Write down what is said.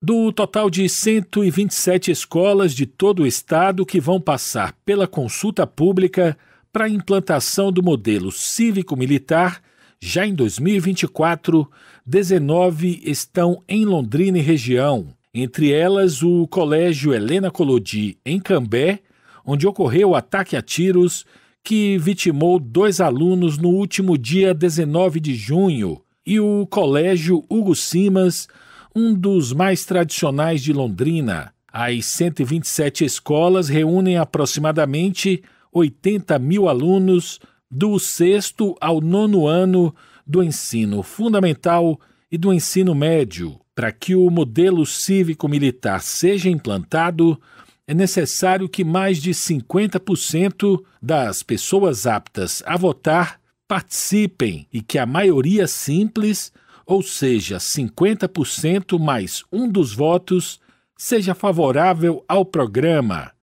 Do total de 127 escolas de todo o estado que vão passar pela consulta pública para a implantação do modelo cívico-militar, já em 2024, 19 estão em Londrina e região, entre elas o Colégio Helena Colodi, em Cambé, onde ocorreu o ataque a tiros que vitimou dois alunos no último dia 19 de junho, e o Colégio Hugo Simas, um dos mais tradicionais de Londrina. As 127 escolas reúnem aproximadamente 80 mil alunos do sexto ao nono ano do ensino fundamental e do ensino médio. Para que o modelo cívico-militar seja implantado, é necessário que mais de 50% das pessoas aptas a votar participem e que a maioria simples ou seja, 50% mais um dos votos, seja favorável ao programa.